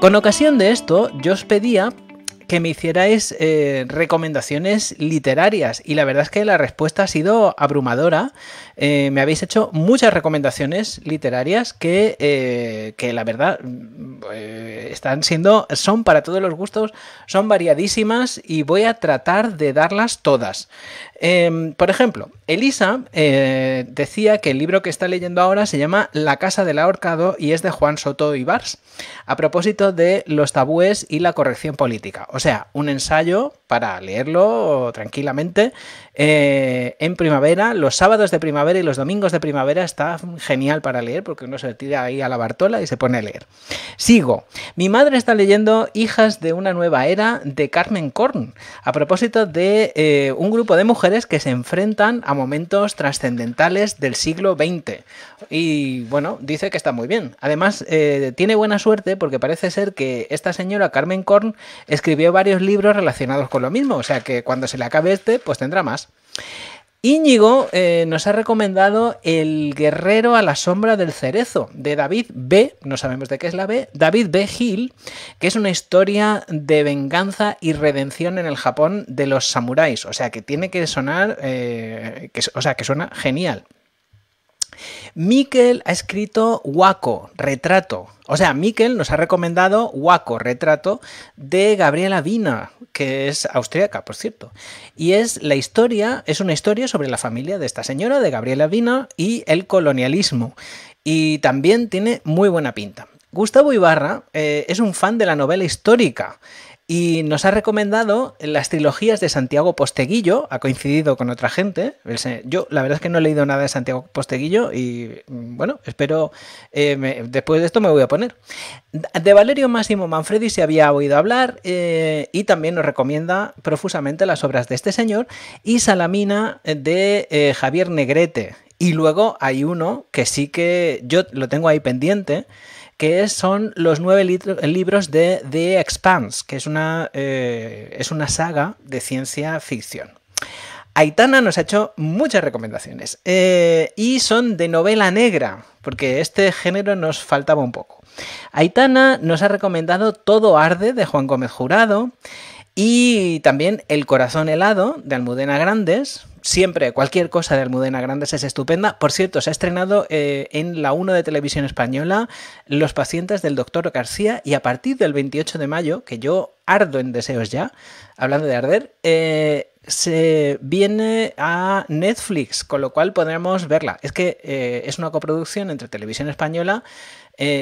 Con ocasión de esto, yo os pedía que me hicierais eh, recomendaciones literarias y la verdad es que la respuesta ha sido abrumadora. Eh, me habéis hecho muchas recomendaciones literarias que, eh, que la verdad mm, están siendo, son para todos los gustos, son variadísimas y voy a tratar de darlas todas. Em, por ejemplo, Elisa decía que el libro que está leyendo ahora se llama La Casa del Ahorcado y es de Juan Soto Ibars, a propósito de los tabúes y la corrección política. O sea, un ensayo para leerlo tranquilamente eh, en primavera. Los sábados de primavera y los domingos de primavera está genial para leer porque uno se tira ahí a la Bartola y se pone a leer. Sigo. Mi madre está leyendo Hijas de una nueva era de Carmen Korn a propósito de eh, un grupo de mujeres que se enfrentan a momentos trascendentales del siglo XX. Y bueno, dice que está muy bien. Además, eh, tiene buena suerte porque parece ser que esta señora Carmen Korn escribió varios libros relacionados con lo mismo. O sea que cuando se le acabe este, pues tendrá más. Íñigo eh, nos ha recomendado El guerrero a la sombra del cerezo de David B., no sabemos de qué es la B., David B. Hill, que es una historia de venganza y redención en el Japón de los samuráis. O sea, que tiene que sonar, eh, o sea, que suena genial. Miquel ha escrito Waco, retrato. O sea, Miquel nos ha recomendado Waco, retrato de Gabriela Vina, que es austríaca, por cierto. Y es la historia, es una historia sobre la familia de esta señora, de Gabriela Vina, y el colonialismo. Y también tiene muy buena pinta. Gustavo Ibarra eh, es un fan de la novela histórica y nos ha recomendado las trilogías de Santiago Posteguillo, ha coincidido con otra gente. Yo la verdad es que no he leído nada de Santiago Posteguillo y mm, bueno, espero, eh, después de esto me voy a poner. De Valerio Máximo Manfredi se había oído hablar eh, y también nos recomienda profusamente las obras de este señor y Salamina de eh, Javier Negrete. Y luego hay uno que sí que yo lo tengo ahí pendiente que son los nueve libros de The Expanse, que es una, eh, es una saga de ciencia ficción. Aitana nos ha hecho muchas recomendaciones eh, y son de novela negra, porque este género nos faltaba un poco. Aitana nos ha recomendado Todo Arde de Juan Gómez Jurado y también El Corazón Helado de Almudena Grandes, siempre, cualquier cosa de Almudena Grandes es estupenda. Por cierto, se ha estrenado eh, en la 1 de Televisión Española Los pacientes del doctor García y a partir del 28 de mayo, que yo ardo en deseos ya, hablando de arder, eh, se viene a Netflix, con lo cual podremos verla. Es que eh, es una coproducción entre Televisión Española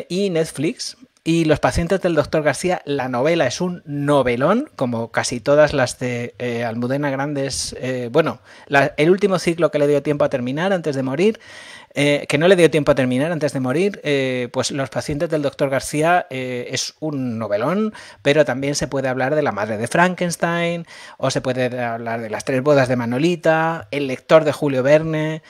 y Netflix, y Los pacientes del doctor García, la novela es un novelón, como casi todas las de eh, Almudena Grandes. Eh, bueno, el último ciclo que le dio tiempo a terminar antes de morir eh, que no le dio tiempo a terminar antes de morir, eh, pues Los pacientes del doctor García eh, es un novelón, pero también se puede hablar de La madre de Frankenstein, o se puede hablar de Las tres bodas de Manolita, El lector de Julio Verne.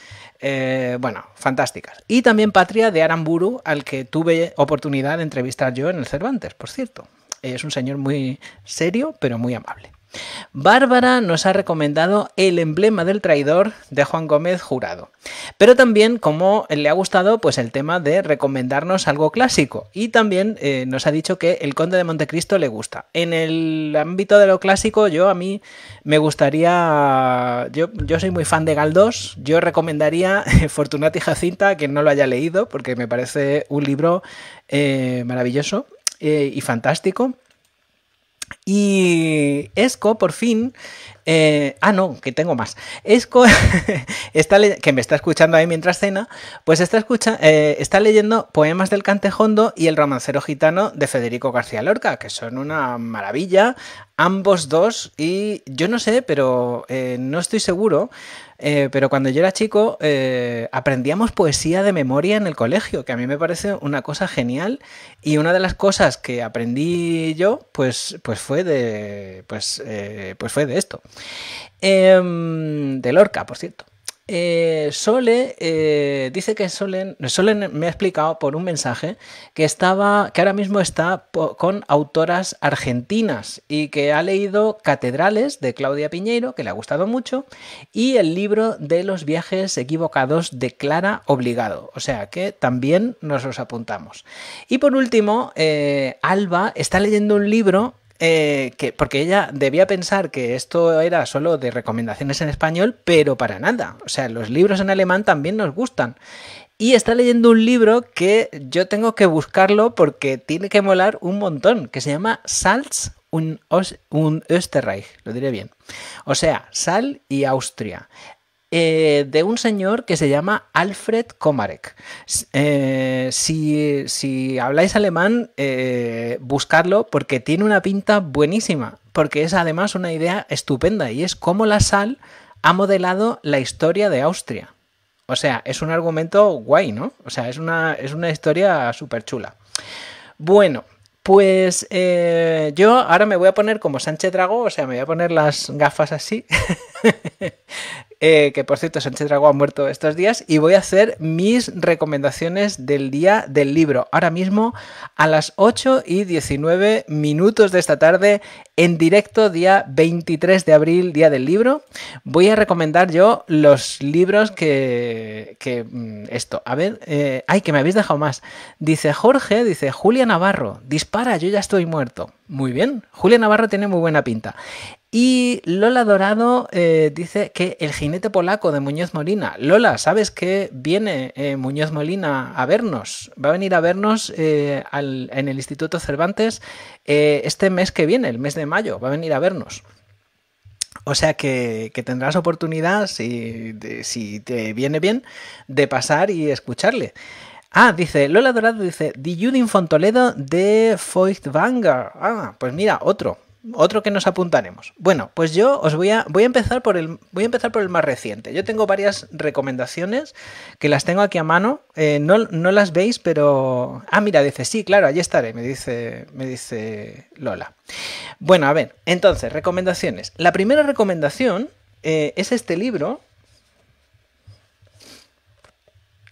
bueno, fantásticas. Y también Patria de Aramburu, al que tuve oportunidad de entrevistar yo en el Cervantes, por cierto. Es un señor muy serio, pero muy amable. Bárbara nos ha recomendado El emblema del traidor de Juan Gómez Jurado. Pero también, como le ha gustado, pues el tema de recomendarnos algo clásico. Y también eh, nos ha dicho que El Conde de Montecristo le gusta. En el ámbito de lo clásico, yo a mí me gustaría. Yo, soy muy fan de Galdós. Yo recomendaría Fortunata y Jacinta, quien no lo haya leído, porque me parece un libro eh, maravilloso eh, y fantástico. Y Esco, por fin, eh, ah, no, que tengo más. Es que me está escuchando ahí mientras cena, pues está, escucha, eh, está leyendo poemas del Cantejondo y El romancero gitano de Federico García Lorca, que son una maravilla, ambos dos, y yo no sé, pero eh, no estoy seguro. pero cuando yo era chico aprendíamos poesía de memoria en el colegio, que a mí me parece una cosa genial. Y una de las cosas que aprendí yo, pues, pues fue de. Pues, pues fue de esto. Em, de Lorca, por cierto. Eh, Sole eh, dice que Solen, me ha explicado por un mensaje que estaba, que ahora mismo está con autoras argentinas y que ha leído Catedrales de Claudia Piñeiro, que le ha gustado mucho, y el libro de los viajes equivocados de Clara Obligado. O sea que también nos los apuntamos. Y por último, eh, Alba está leyendo un libro eh, que, porque ella debía pensar que esto era solo de recomendaciones en español, pero para nada. O sea, los libros en alemán también nos gustan. Y está leyendo un libro que yo tengo que buscarlo porque tiene que molar un montón, que se llama Salz und Österreich, lo diré bien. O sea, Sal y Austria. Eh, de un señor que se llama Alfred Komarek. Eh, si, habláis alemán, eh, buscarlo porque tiene una pinta buenísima, porque es además una idea estupenda y es como la sal ha modelado la historia de Austria. O sea, es un argumento guay, ¿no? O sea, es una, es una historia súper chula. Bueno, pues yo ahora me voy a poner como Sánchez Drago, o sea, me voy a poner las gafas así Eh, que por cierto Sánchez Drago ha muerto estos días y voy a hacer mis recomendaciones del día del libro. Ahora mismo a las 8 y 19 minutos de esta tarde en directo día 23 de abril, día del libro, voy a recomendar yo los libros que... Mm, esto, a ver, eh, ay, que me habéis dejado más. Dice Jorge, dice Julia Navarro, dispara, yo ya estoy muerto. Muy bien, Julia Navarro tiene muy buena pinta. Y Lola Dorado eh, dice que el jinete polaco de Muñoz Molina. Lola, ¿sabes que viene eh, Muñoz Molina a vernos? Va a venir a vernos eh, en el Instituto Cervantes este mes que viene, el mes de mayo. Va a venir a vernos. O sea que, tendrás oportunidad, si, si te viene bien, de pasar y escucharle. Ah, dice, Lola Dorado dice, Di Judin Fontoledo de Feuchtwanger. Ah, pues mira, otro otro que nos apuntaremos. Bueno, pues yo os voy a, voy a, empezar, por el, voy a empezar por el más reciente. Yo tengo varias recomendaciones que las tengo aquí a mano. Eh, no, las veis, pero... Ah, mira, dice, sí, claro, allí estaré, me dice, me dice Lola. Bueno, a ver, entonces, recomendaciones. La primera recomendación eh, es este libro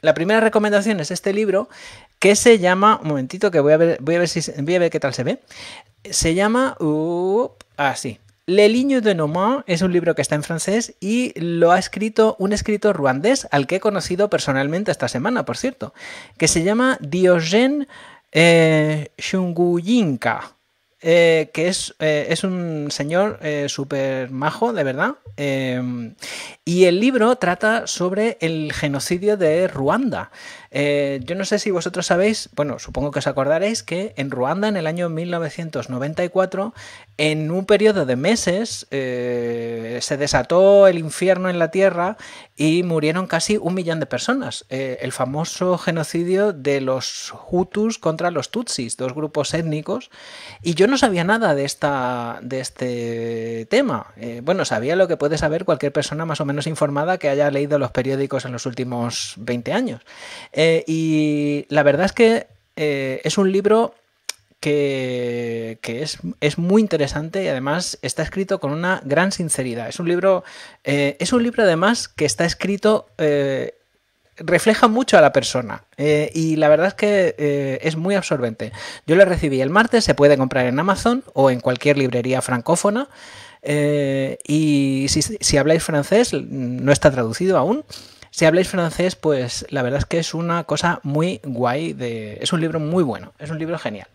La primera recomendación es este libro que se llama, un momentito que voy a ver, voy a ver qué tal se ve. Se llama así. Ah, Le Ligne de Nomad es un libro que está en francés y lo ha escrito un escritor ruandés al que he conocido personalmente esta semana, por cierto, que se llama Diogen eh, eh, que es, eh, es, un señor eh, super súper majo, de verdad. y el libro trata sobre el genocidio de Ruanda. Eh, yo no sé si vosotros sabéis, bueno, supongo que os acordaréis que en Ruanda en el año 1994, en un periodo de meses, eh, se desató el infierno en la tierra y murieron casi un millón de personas. Eh, el famoso genocidio de los Hutus contra los Tutsis, dos grupos étnicos. Y yo no sabía nada de, esta, de este tema. bueno, sabía lo que puede saber cualquier persona más o menos informada que haya leído los periódicos en los últimos 20 años. Eh, y la verdad es que eh, es un libro que, es, muy interesante y además está escrito con una gran sinceridad. Es un libro, eh, es un libro además que está escrito, refleja mucho a la persona y la verdad es que es muy absorbente. Yo lo recibí el martes, se puede comprar en Amazon o en cualquier librería francófona y si habláis francés no está traducido aún. Si habláis francés, pues la verdad es que es una cosa muy guay, de... es un libro muy bueno, es un libro genial.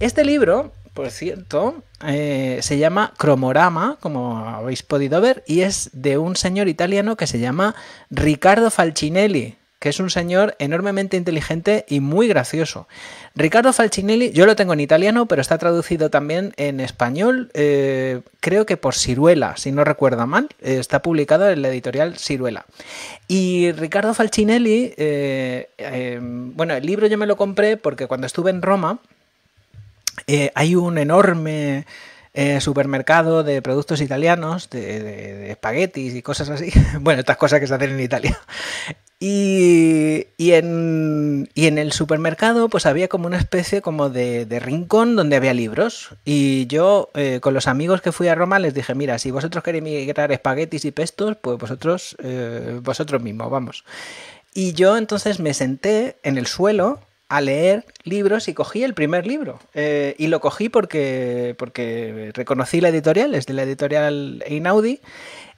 Este libro, por cierto, eh, se llama Cromorama, como habéis podido ver, y es de un señor italiano que se llama Riccardo Falcinelli que es un señor enormemente inteligente y muy gracioso. Ricardo Falcinelli, yo lo tengo en italiano, pero está traducido también en español, eh, creo que por Ciruela, si no recuerdo mal, eh, está publicado en la editorial Ciruela. Y Ricardo Falcinelli, eh, bueno, el libro yo me lo compré porque cuando estuve en Roma, hay un enorme eh, supermercado de productos italianos, de, espaguetis y cosas así. Bueno, estas cosas que se hacen en Italia. Y, en, y en, el supermercado pues había como una especie como de, rincón donde había libros. Y yo eh, con los amigos que fui a Roma les dije, mira, si vosotros queréis migrar espaguetis y pestos, pues vosotros, eh, vosotros mismos, vamos. Y yo entonces me senté en el suelo a leer libros y cogí el primer libro. Eh, y lo cogí porque, porque reconocí la editorial, es de la editorial Einaudi.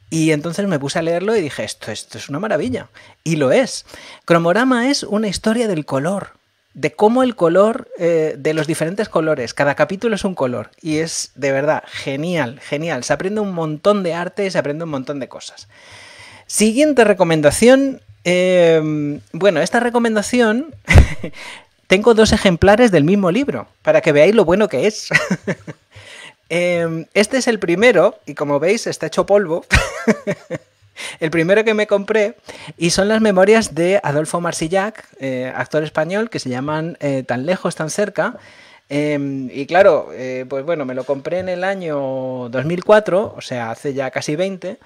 Y entonces me puse a leerlo y dije, esto, esto es una maravilla. Y lo es. Cromorama es una historia del color, de cómo el color, eh, de los diferentes colores, cada capítulo es un color. Y es de verdad genial, genial. Se aprende un montón de arte, y se aprende un montón de cosas. Siguiente recomendación. Eh, bueno, esta recomendación tengo dos ejemplares del mismo libro, para que veáis lo bueno que es. Em, este es el primero, y como veis está hecho polvo. el primero que me compré, y son las memorias de Adolfo Marsillac, eh, actor español, que se llaman eh, Tan lejos, tan cerca. Em, y claro, eh, pues bueno, me lo compré en el año 2004, o sea, hace ya casi 20,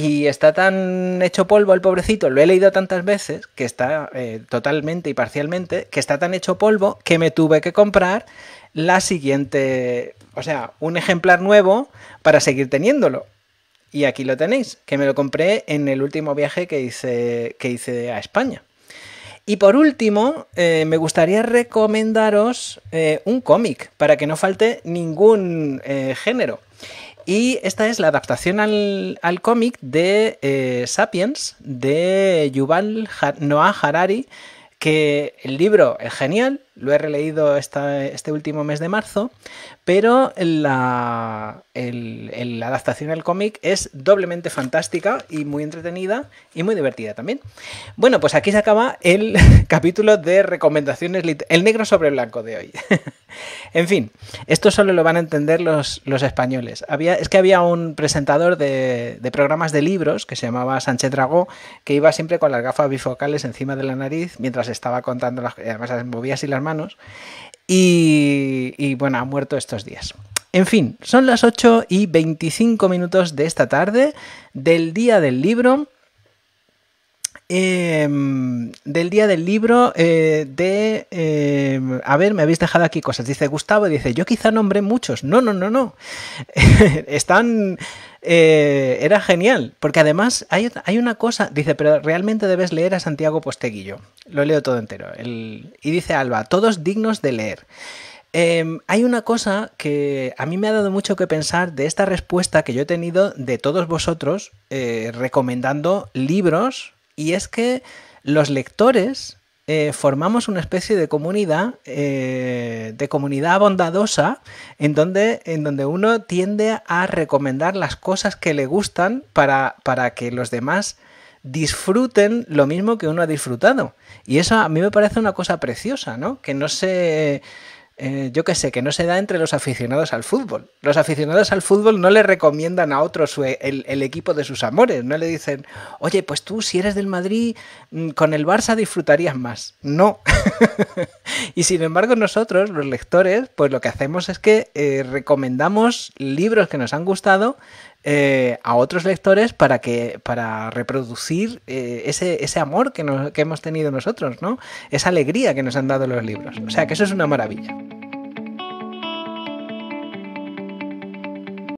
y está tan hecho polvo el pobrecito, lo he leído tantas veces, que está eh, totalmente y parcialmente, que está tan hecho polvo que me tuve que comprar la siguiente, o sea, un ejemplar nuevo para seguir teniéndolo. Y aquí lo tenéis, que me lo compré en el último viaje que hice, que hice a España. Y por último, eh, me gustaría recomendaros eh, un cómic, para que no falte ningún género. Y esta es la adaptación al, cómic de eh, Sapiens de Yuval Noah Harari, que el libro es genial, lo he releído este último mes de marzo, pero la adaptación al cómic es doblemente fantástica y muy entretenida y muy divertida también. Bueno, pues aquí se acaba el capítulo de recomendaciones, el negro sobre blanco de hoy. en fin, esto solo lo van a entender los, los españoles. Había, es que había un presentador de, programas de libros que se llamaba Sánchez Dragó, que iba siempre con las gafas bifocales encima de la nariz mientras estaba contando las... Además, movía así las las y, bueno, ha muerto estos días. En fin, son las 8 y 25 minutos de esta tarde, del día del libro. Em, del día del libro eh, de... Em, a ver, me habéis dejado aquí cosas. Dice Gustavo, dice, yo quizá nombré muchos. No, no, no, no. Están eh, era genial, porque además hay, una cosa, dice, pero realmente debes leer a Santiago Posteguillo. Lo leo todo entero. y dice Alba, todos dignos de leer. Em, hay una cosa que a mí me ha dado mucho que pensar de esta respuesta que yo he tenido de todos vosotros eh, recomendando libros, y es que los lectores eh, formamos una especie de comunidad, eh, de comunidad bondadosa, en donde, en donde uno tiende a recomendar las cosas que le gustan para, para que los demás disfruten lo mismo que uno ha disfrutado. Y eso a mí me parece una cosa preciosa, ¿no? Que no se eh, yo qué sé, que no se da entre los aficionados al fútbol. Los aficionados al fútbol no le recomiendan a otros el, equipo de sus amores, no le dicen, oye, pues tú si eres del Madrid, mm, con el Barça disfrutarías más. No. y sin embargo nosotros, los lectores, pues lo que hacemos es que eh, recomendamos libros que nos han gustado eh, a otros lectores para que para reproducir eh, ese, ese, amor que, que hemos tenido nosotros, ¿no? Esa alegría que nos han dado los libros. O sea que eso es una maravilla.